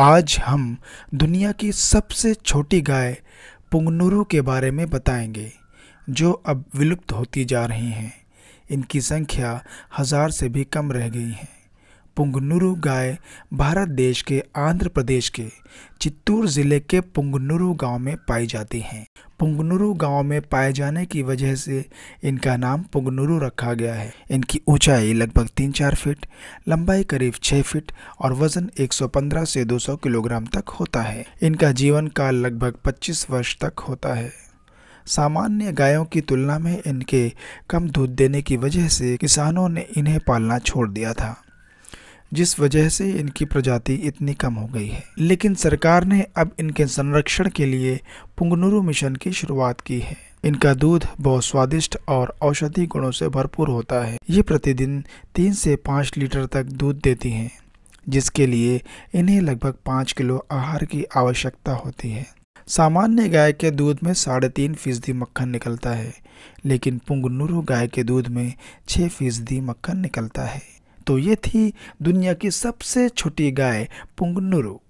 आज हम दुनिया की सबसे छोटी गाय पुंगनुरु के बारे में बताएंगे जो अब विलुप्त होती जा रही हैं इनकी संख्या हज़ार से भी कम रह गई है पुंगनुरु गाय भारत देश के आंध्र प्रदेश के चित्तूर ज़िले के पुंगनुरु गांव में पाई जाती हैं पुंगनुरु गांव में पाए जाने की वजह से इनका नाम पुंगनुरु रखा गया है इनकी ऊंचाई लगभग तीन चार फीट लंबाई करीब छः फीट और वजन 115 से 200 किलोग्राम तक होता है इनका जीवन काल लगभग 25 वर्ष तक होता है सामान्य गायों की तुलना में इनके कम दूध देने की वजह से किसानों ने इन्हें पालना छोड़ दिया था जिस वजह से इनकी प्रजाति इतनी कम हो गई है लेकिन सरकार ने अब इनके संरक्षण के लिए पुंगनुरु मिशन की शुरुआत की है इनका दूध बहुत स्वादिष्ट और औषधि गुणों से भरपूर होता है ये प्रतिदिन तीन से पाँच लीटर तक दूध देती हैं जिसके लिए इन्हें लगभग पाँच किलो आहार की आवश्यकता होती है सामान्य गाय के दूध में साढ़े तीन फीसदी मक्खन निकलता है लेकिन पुंगनुरु गाय के दूध में छः फीसदी मक्खन निकलता है तो ये थी दुनिया की सबसे छोटी गाय पुंगनुरु